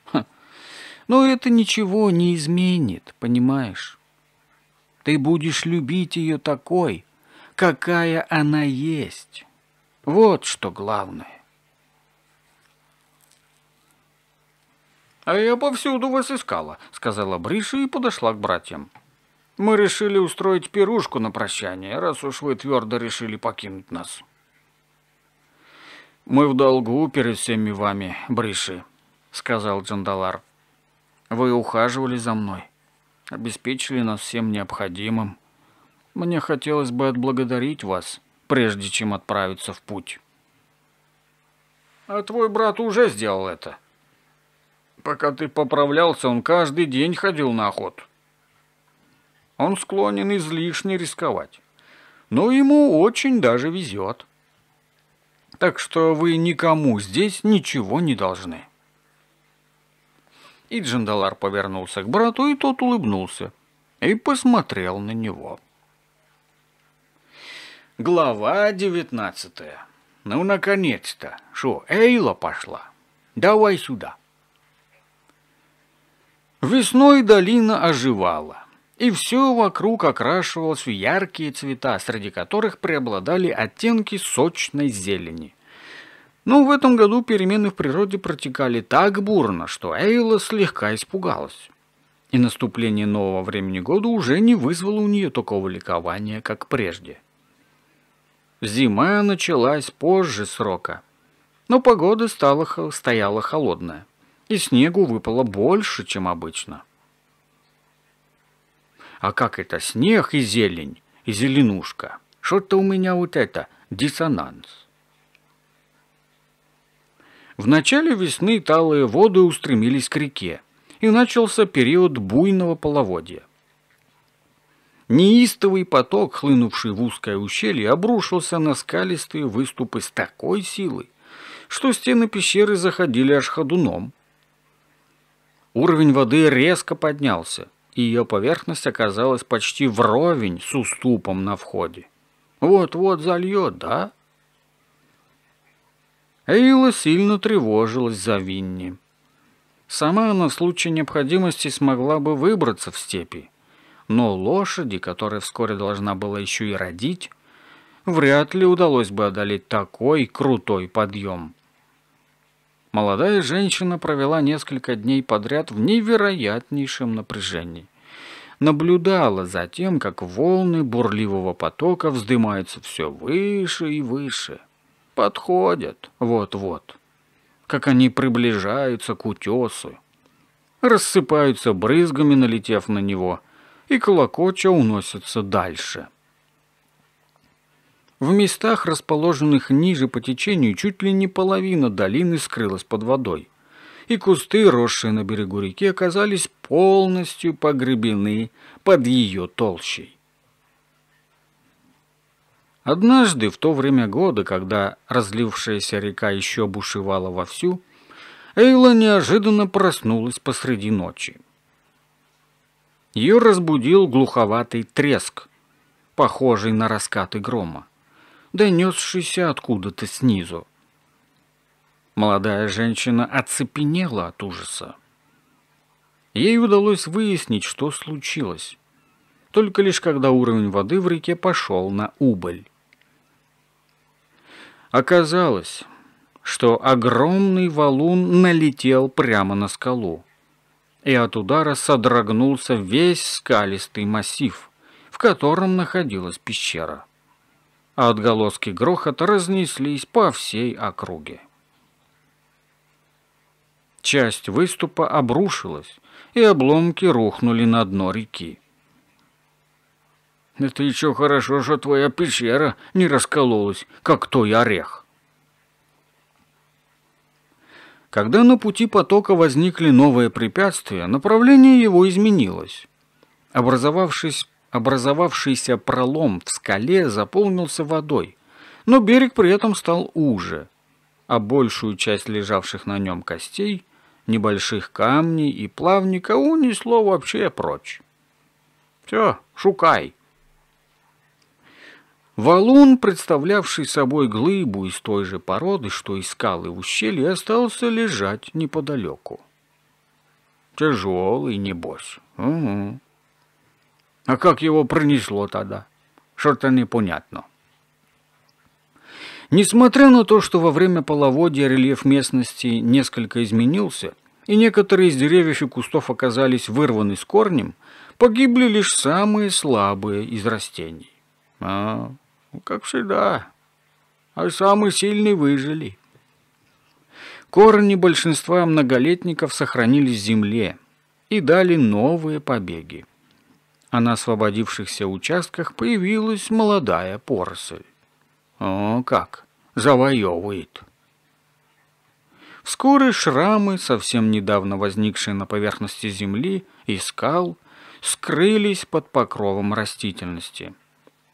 но это ничего не изменит, понимаешь? Ты будешь любить ее такой, какая она есть. Вот что главное. «А я повсюду вас искала», — сказала Бриша и подошла к братьям. «Мы решили устроить пирушку на прощание, раз уж вы твердо решили покинуть нас». «Мы в долгу перед всеми вами, Бриши», — сказал Джандалар. «Вы ухаживали за мной, обеспечили нас всем необходимым. Мне хотелось бы отблагодарить вас, прежде чем отправиться в путь. А твой брат уже сделал это. Пока ты поправлялся, он каждый день ходил на охоту. Он склонен излишне рисковать. Но ему очень даже везет. Так что вы никому здесь ничего не должны. И Джандалар повернулся к брату, и тот улыбнулся и посмотрел на него. Глава девятнадцатая. Ну, наконец-то. что? Эйла пошла? Давай сюда. Весной долина оживала, и все вокруг окрашивалось в яркие цвета, среди которых преобладали оттенки сочной зелени. Но ну, в этом году перемены в природе протекали так бурно, что Эйла слегка испугалась. И наступление нового времени года уже не вызвало у нее такого ликования, как прежде – Зима началась позже срока. Но погода стала, стояла холодная, и снегу выпало больше, чем обычно. А как это снег и зелень, и зеленушка? Что-то у меня вот это, диссонанс. В начале весны талые воды устремились к реке, и начался период буйного половодья. Неистовый поток, хлынувший в узкое ущелье, обрушился на скалистые выступы с такой силой, что стены пещеры заходили аж ходуном. Уровень воды резко поднялся, и ее поверхность оказалась почти вровень с уступом на входе. «Вот-вот зальет, да?» Эйла сильно тревожилась за Винни. Сама она в случае необходимости смогла бы выбраться в степи, но лошади, которая вскоре должна была еще и родить, вряд ли удалось бы одолеть такой крутой подъем. Молодая женщина провела несколько дней подряд в невероятнейшем напряжении. Наблюдала за тем, как волны бурливого потока вздымаются все выше и выше. Подходят вот-вот. Как они приближаются к утесу. Рассыпаются брызгами, налетев на него – и колокоча уносятся дальше. В местах, расположенных ниже по течению, чуть ли не половина долины скрылась под водой, и кусты, росшие на берегу реки, оказались полностью погребены под ее толщей. Однажды, в то время года, когда разлившаяся река еще бушевала вовсю, Эйла неожиданно проснулась посреди ночи ее разбудил глуховатый треск, похожий на раскаты грома, донесшийся откуда-то снизу. Молодая женщина оцепенела от ужаса. Ей удалось выяснить, что случилось, только лишь когда уровень воды в реке пошел на убыль. Оказалось, что огромный валун налетел прямо на скалу, и от удара содрогнулся весь скалистый массив, в котором находилась пещера. А отголоски грохота разнеслись по всей округе. Часть выступа обрушилась, и обломки рухнули на дно реки. «Это еще хорошо, что твоя пещера не раскололась, как той орех!» Когда на пути потока возникли новые препятствия, направление его изменилось. Образовавшись, образовавшийся пролом в скале заполнился водой, но берег при этом стал уже, а большую часть лежавших на нем костей, небольших камней и плавника унесло вообще прочь. «Все, шукай!» Валун, представлявший собой глыбу из той же породы, что и скалы в ущелье, остался лежать неподалеку. Тяжелый, небось. Угу. А как его пронесло тогда? Что-то непонятно. Несмотря на то, что во время половодья рельеф местности несколько изменился, и некоторые из деревьев и кустов оказались вырваны с корнем, погибли лишь самые слабые из растений. А, ну, как всегда. А самые сильные выжили. Корни большинства многолетников сохранились в земле и дали новые побеги. А на освободившихся участках появилась молодая поросль. О, как! Завоевывает! Вскоре шрамы, совсем недавно возникшие на поверхности земли и скал, скрылись под покровом растительности –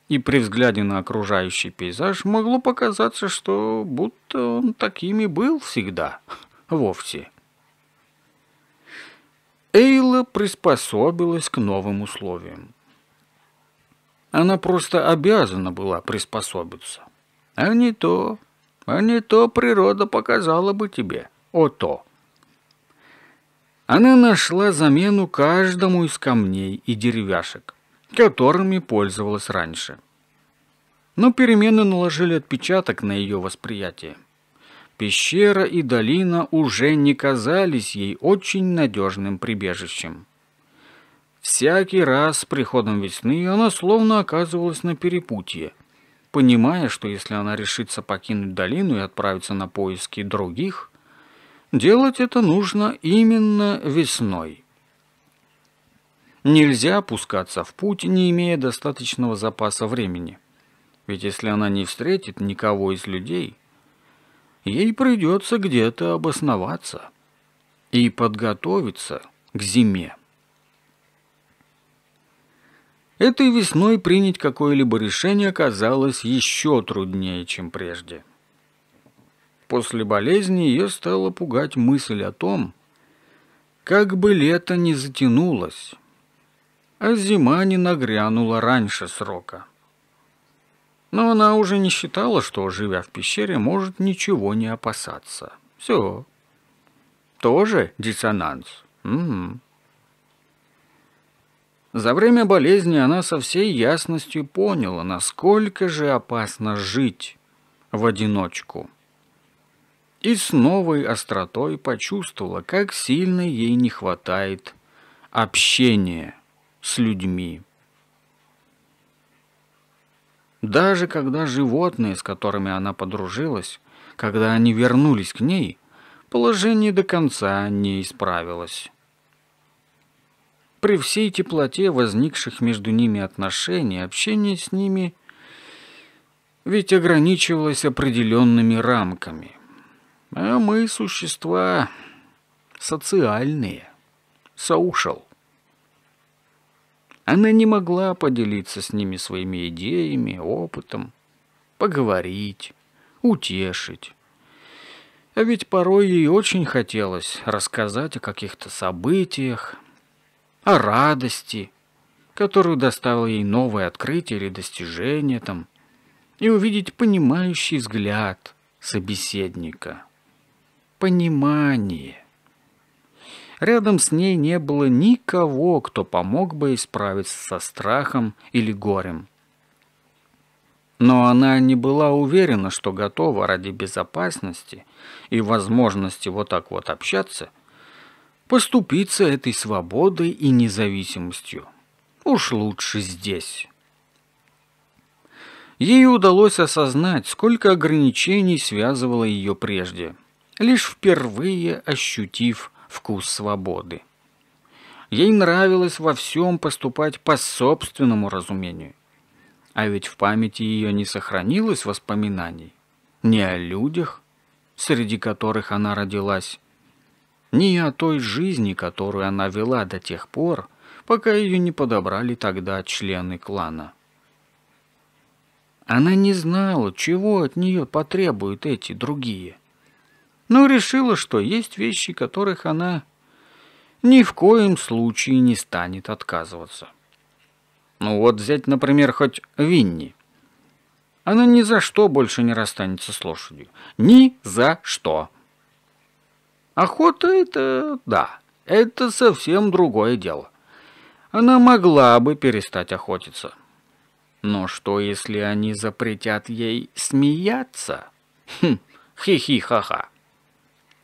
и при взгляде на окружающий пейзаж могло показаться, что будто он таким и был всегда, вовсе. Эйла приспособилась к новым условиям. Она просто обязана была приспособиться. А не то, а не то природа показала бы тебе, о то. Она нашла замену каждому из камней и деревяшек которыми пользовалась раньше. Но перемены наложили отпечаток на ее восприятие. Пещера и долина уже не казались ей очень надежным прибежищем. Всякий раз с приходом весны она словно оказывалась на перепутье, понимая, что если она решится покинуть долину и отправиться на поиски других, делать это нужно именно весной. Нельзя опускаться в путь, не имея достаточного запаса времени. Ведь если она не встретит никого из людей, ей придется где-то обосноваться и подготовиться к зиме. Этой весной принять какое-либо решение оказалось еще труднее, чем прежде. После болезни ее стала пугать мысль о том, как бы лето не затянулось, а зима не нагрянула раньше срока. Но она уже не считала, что, живя в пещере, может ничего не опасаться. Все. Тоже диссонанс. Угу. За время болезни она со всей ясностью поняла, насколько же опасно жить в одиночку. И с новой остротой почувствовала, как сильно ей не хватает общения с людьми. Даже когда животные, с которыми она подружилась, когда они вернулись к ней, положение до конца не исправилось. При всей теплоте возникших между ними отношений, общение с ними ведь ограничивалось определенными рамками. А мы существа социальные, соушел. Она не могла поделиться с ними своими идеями, опытом, поговорить, утешить. А ведь порой ей очень хотелось рассказать о каких-то событиях, о радости, которую доставило ей новое открытие или достижение там, и увидеть понимающий взгляд собеседника. Понимание. Рядом с ней не было никого, кто помог бы исправиться со страхом или горем. Но она не была уверена, что готова ради безопасности и возможности вот так вот общаться, поступиться этой свободой и независимостью. Уж лучше здесь. Ей удалось осознать, сколько ограничений связывало ее прежде, лишь впервые ощутив вкус свободы. Ей нравилось во всем поступать по собственному разумению. А ведь в памяти ее не сохранилось воспоминаний ни о людях, среди которых она родилась, ни о той жизни, которую она вела до тех пор, пока ее не подобрали тогда члены клана. Она не знала, чего от нее потребуют эти другие – но решила, что есть вещи, которых она ни в коем случае не станет отказываться. Ну вот взять, например, хоть Винни. Она ни за что больше не расстанется с лошадью. Ни за что. Охота — это... да, это совсем другое дело. Она могла бы перестать охотиться. Но что, если они запретят ей смеяться? Хм, хи-хи-ха-ха.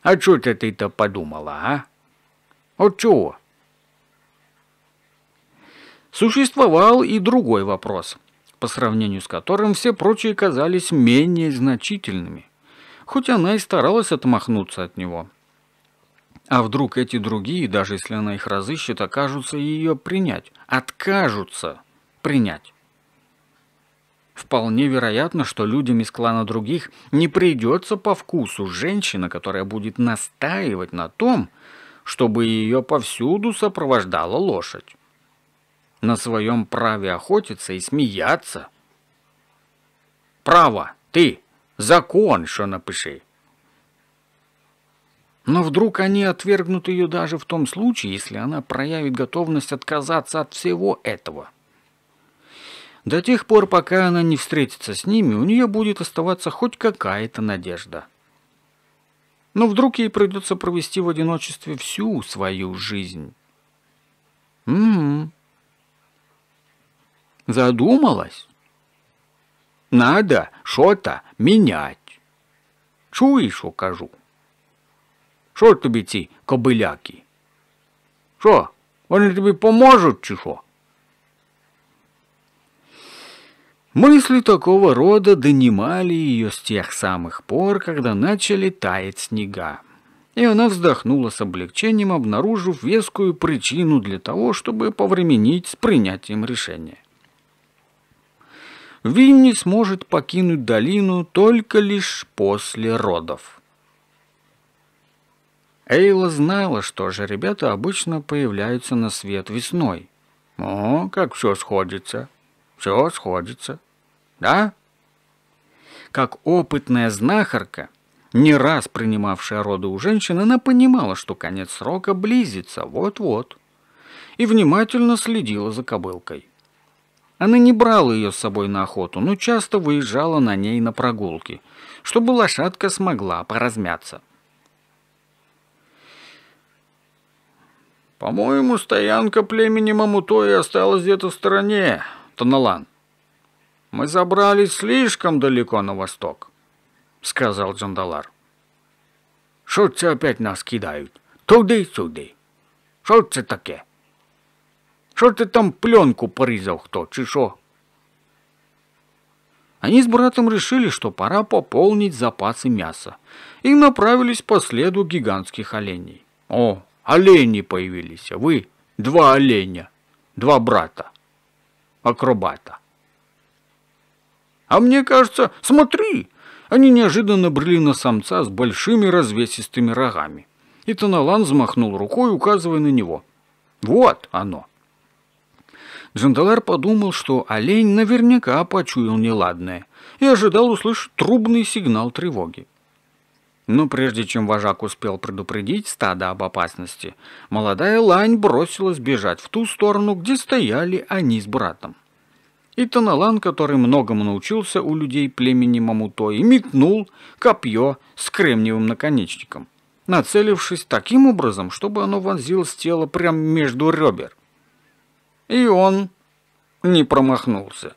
А что ты ти то подумала, а? От чего? Существовал и другой вопрос, по сравнению с которым все прочие казались менее значительными, хоть она и старалась отмахнуться от него. А вдруг эти другие, даже если она их разыщет, окажутся ее принять, откажутся принять. Вполне вероятно, что людям из клана других не придется по вкусу женщина, которая будет настаивать на том, чтобы ее повсюду сопровождала лошадь. На своем праве охотиться и смеяться. Право, ты, закон, что напиши. Но вдруг они отвергнут ее даже в том случае, если она проявит готовность отказаться от всего этого – до тех пор, пока она не встретится с ними, у нее будет оставаться хоть какая-то надежда. Но вдруг ей придется провести в одиночестве всю свою жизнь. Угу. Задумалась? Надо что-то менять. Чуешь, кажу. Що тобі ці кобыляки. Что, они тебе поможуть, чи що? Мысли такого рода донимали ее с тех самых пор, когда начали таять снега. И она вздохнула с облегчением, обнаружив вескую причину для того, чтобы повременить с принятием решения. Винни сможет покинуть долину только лишь после родов. Эйла знала, что же ребята обычно появляются на свет весной. О, как все сходится все сходится. Да? Как опытная знахарка, не раз принимавшая роды у женщин, она понимала, что конец срока близится вот-вот, и внимательно следила за кобылкой. Она не брала ее с собой на охоту, но часто выезжала на ней на прогулки, чтобы лошадка смогла поразмяться. «По-моему, стоянка племени Мамутои осталась где-то в стороне», Тоналан. «Мы забрались слишком далеко на восток», — сказал Джандалар. «Шо це опять нас кидают? туди сюды. Що це таке? Що ти там пленку порізав кто, чи шо?» Они с братом решили, что пора пополнить запасы мяса, и направились по следу гигантских оленей. О, олени появились, а вы два оленя, два брата акробата. А мне кажется, смотри, они неожиданно брели на самца с большими развесистыми рогами. И Таналан взмахнул рукой, указывая на него. Вот оно. Джандалар подумал, что олень наверняка почуял неладное и ожидал услышать трубный сигнал тревоги. Но прежде чем вожак успел предупредить стадо об опасности, молодая лань бросилась бежать в ту сторону, где стояли они с братом. И Таналан, который многому научился у людей племени Мамутой, метнул копье с кремниевым наконечником, нацелившись таким образом, чтобы оно вонзилось тело прямо между ребер. И он не промахнулся.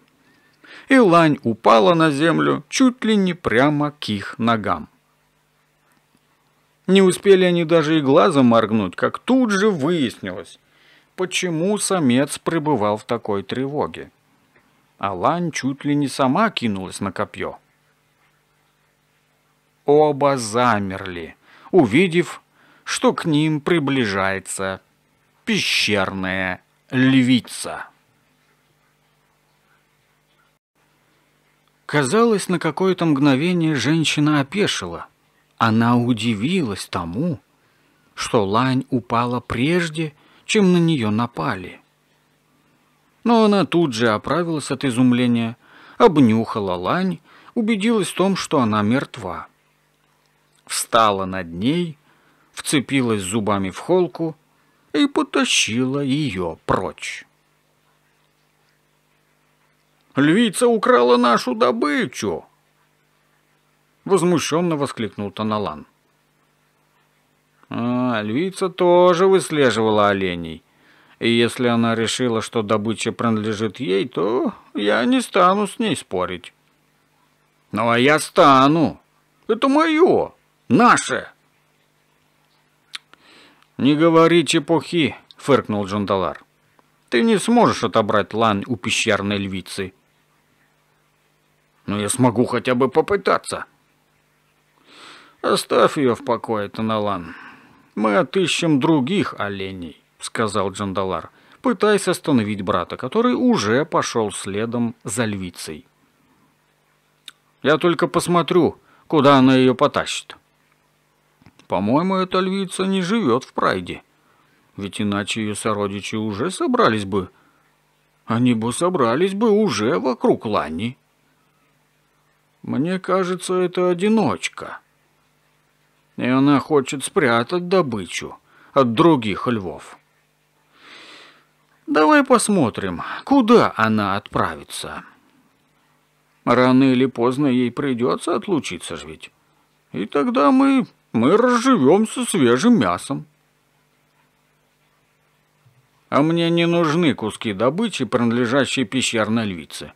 И лань упала на землю чуть ли не прямо к их ногам. Не успели они даже и глазом моргнуть, как тут же выяснилось, почему самец пребывал в такой тревоге. Алан чуть ли не сама кинулась на копье. Оба замерли, увидев, что к ним приближается пещерная львица. Казалось, на какое-то мгновение женщина опешила – она удивилась тому, что лань упала прежде, чем на нее напали. Но она тут же оправилась от изумления, обнюхала лань, убедилась в том, что она мертва. Встала над ней, вцепилась зубами в холку и потащила ее прочь. «Львица украла нашу добычу!» возмущенно воскликнул Таналан. А, львица тоже выслеживала оленей. И если она решила, что добыча принадлежит ей, то я не стану с ней спорить. Ну, а я стану. Это мое, наше. Не говори чепухи, фыркнул Джандалар. Ты не сможешь отобрать лан у пещерной львицы. Но я смогу хотя бы попытаться, «Оставь ее в покое, Таналан. Мы отыщем других оленей», — сказал Джандалар, пытаясь остановить брата, который уже пошел следом за львицей. «Я только посмотрю, куда она ее потащит». «По-моему, эта львица не живет в Прайде, ведь иначе ее сородичи уже собрались бы. Они бы собрались бы уже вокруг Лани». «Мне кажется, это одиночка», и она хочет спрятать добычу от других львов. Давай посмотрим, куда она отправится. Рано или поздно ей придется отлучиться ж ведь. И тогда мы, мы разживемся свежим мясом. А мне не нужны куски добычи, принадлежащие пещерной львице.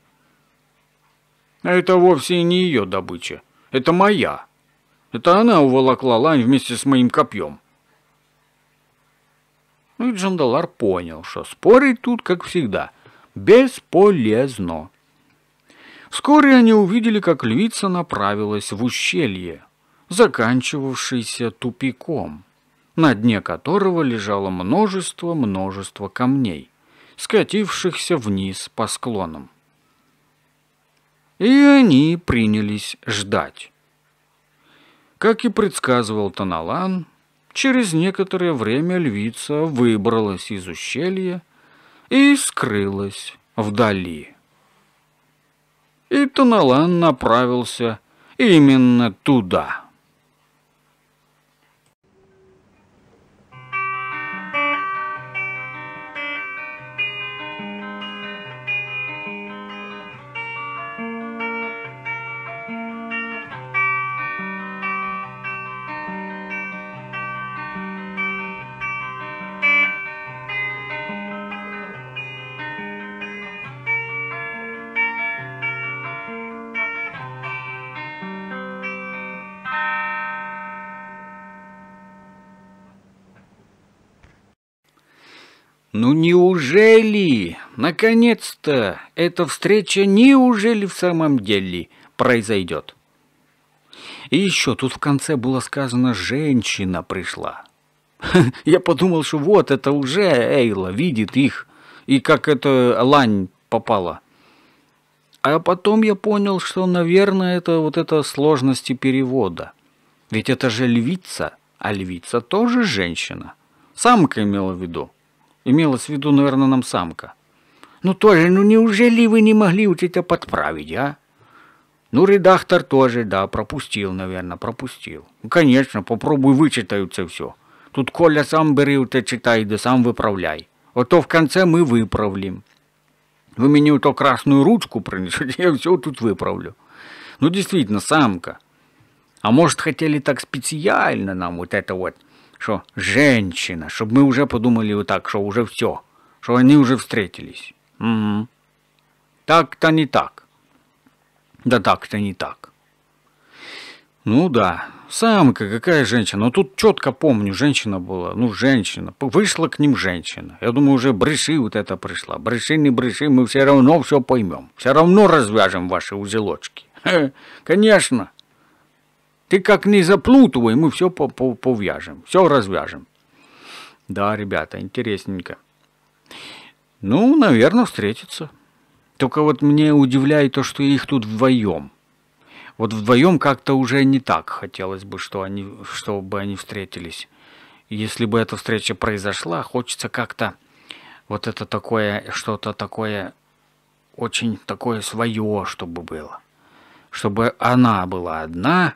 А это вовсе не ее добыча. Это моя. Это она уволокла лань вместе с моим копьем. Ну и Джандалар понял, что спорить тут, как всегда, бесполезно. Вскоре они увидели, как львица направилась в ущелье, заканчивавшееся тупиком, на дне которого лежало множество-множество камней, скатившихся вниз по склонам. И они принялись ждать. Как и предсказывал Таналан, через некоторое время львица выбралась из ущелья и скрылась вдали. И Таналан направился именно туда. Неужели, наконец-то, эта встреча неужели в самом деле произойдет? И еще тут в конце было сказано «женщина пришла». Я подумал, что вот это уже Эйла видит их, и как это лань попала. А потом я понял, что, наверное, это вот это сложности перевода. Ведь это же львица, а львица тоже женщина. Самка имела в виду. Имелась в виду, наверное, нам самка. Ну, тоже, ну неужели вы не могли вот это а подправить, а? Ну, редактор тоже, да, пропустил, наверное, пропустил. Ну, конечно, попробуй вычитай все. Тут Коля сам бери это читай, да сам выправляй. А то в конце мы выправим. Вы мне вот эту красную ручку принесете, я все тут выправлю. Ну, действительно, самка. А может, хотели так специально нам вот это вот – что «женщина», чтобы мы уже подумали вот так, что уже все, что они уже встретились. Угу. Так то не так. Да так то не так. Ну да, самка, какая женщина. но ну тут четко помню, женщина была, ну женщина. Вышла к ним женщина. Я думаю, уже бреши вот это пришла. Бреши, не бреши, мы все равно все поймем. Все равно развяжем ваши узелочки. конечно, ты как не заплутывай, мы все повяжем, все развяжем. Да, ребята, интересненько. Ну, наверное, встретятся. Только вот мне удивляет то, что их тут вдвоем. Вот вдвоем как-то уже не так хотелось бы, что они, чтобы они встретились. Если бы эта встреча произошла, хочется как-то вот это такое, что-то такое, очень такое свое, чтобы было. Чтобы она была одна,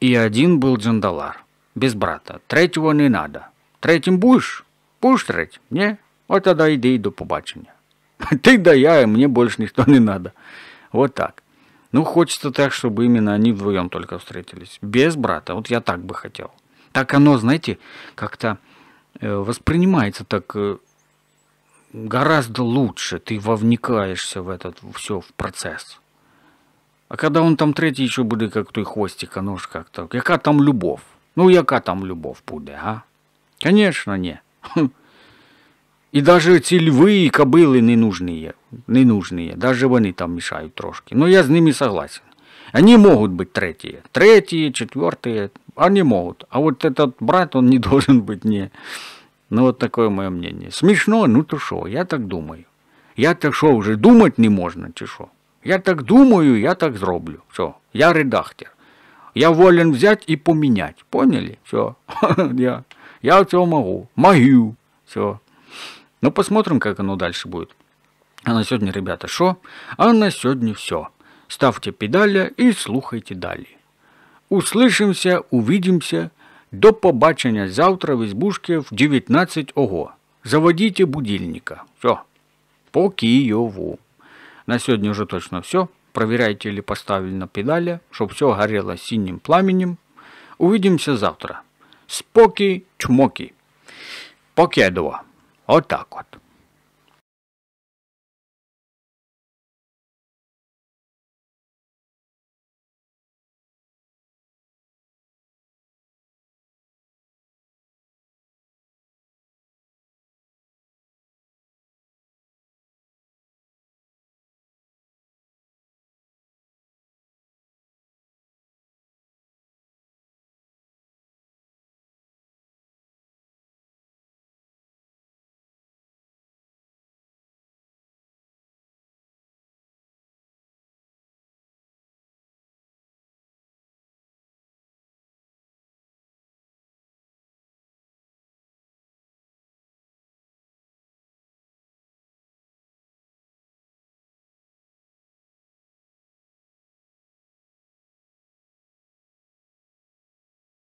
и один был Джандалар, без брата. Третьего не надо. Третьим будешь? Будешь треть? Не? вот тогда иди и до побачення. Ты да я, и мне больше никто не надо. Вот так. Ну, хочется так, чтобы именно они вдвоем только встретились. Без брата. Вот я так бы хотел. Так оно, знаете, как-то э, воспринимается так э, гораздо лучше. Ты вовникаешься в этот все, в процесс. А когда он там третій, що буде як той хвостик, а нож как-то. Яка там любовь? Ну, яка там любовь будет, а? Конечно не. И даже эти львы, і кобили ненужные, нужні, не нужні, там мешают трошки. Но я с ними согласен. Они могут быть третьи, третьи, четвертые, они могут. А вот этот брат, он не должен быть не. Ну вот такое мое мнение. Смешно, ну то что, я так думаю. Я так что уже думать не можно, чи что? Я так думаю, я так зроблю. Все, я редактор. Я волен взять и поменять, Поняли? Все. я, я все могу. Могу. Все. Ну, посмотрим, как оно дальше будет. А на сегодня, ребята, что? А на сегодня все. Ставьте педали и слухайте далее. Услышимся, увидимся. До побачення завтра в избушке в 19 ого. Заводите будильника. Все. По Киеву. На сегодня уже точно все. Проверяйте или поставили на педали, чтобы все горело синим пламенем. Увидимся завтра. Споки, чмоки. Покедово. Вот так вот.